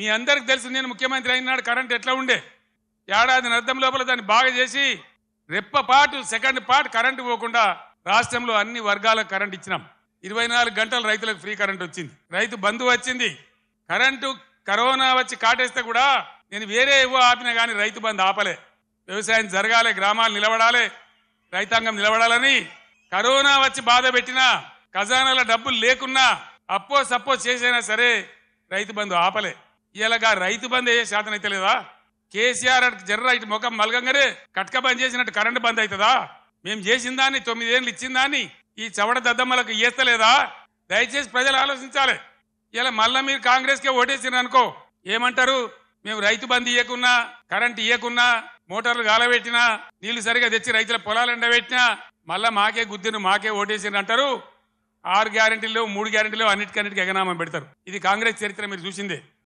మీ అందరికి తెలుసు నేను ముఖ్యమంత్రి అయినాడు కరెంట్ ఎట్లా ఉండే ఏడాది అర్థం లోపల దాన్ని బాగా చేసి రెప్ప పాటు సెకండ్ పార్ట్ కరెంటు పోకుండా రాష్ట్రంలో అన్ని వర్గాలకు కరెంట్ ఇచ్చినాం ఇరవై నాలుగు గంటలు రైతులకు ఫ్రీ కరెంట్ వచ్చింది రైతు బంధు వచ్చింది కరెంటు కరోనా వచ్చి కాటేస్తే కూడా నేను వేరే ఏవో ఆపినా కానీ రైతు బంధు ఆపలే వ్యవసాయం జరగాలి గ్రామాలు నిలబడాలి రైతాంగం నిలబడాలని కరోనా వచ్చి బాధ పెట్టినా ఖజానాల డబ్బులు లేకున్నా అప్పో సపోజ్ చేసైనా సరే రైతు బంధు ఆపలే ఇలాగా రైతు బంద్ అయ్యే శాతం అయితే లేదా కేసీఆర్ జర్ర ఇటు ముఖం మలగంగరే కట్క బంద్ చేసినట్టు కరెంట్ బంద్ అవుతుందా మేము చేసిన దాన్ని తొమ్మిదేళ్ళు ఇచ్చిందాన్ని ఈ చవడ దద్దమ్మలకు ఇస్తలేదా దయచేసి ప్రజలు ఆలోచించాలి ఇలా మళ్ళీ మీరు కాంగ్రెస్కే ఓటేసిన అనుకో ఏమంటారు మేము రైతు బంద్ ఇవ్వకున్నా కరెంట్ ఇవ్వకున్నా మోటార్లు గాలబెట్టినా నీళ్లు సరిగా తెచ్చి రైతుల పొలాలు ఎండబెట్టినా మళ్ళా మాకే గుద్దిను మాకే ఓటేసిన అంటారు ఆరు గ్యారెంటీలు మూడు గ్యారెంటీలు అన్నిటికన్నిటికీ ఎగనామం పెడతారు ఇది కాంగ్రెస్ చరిత్ర మీరు చూసిందే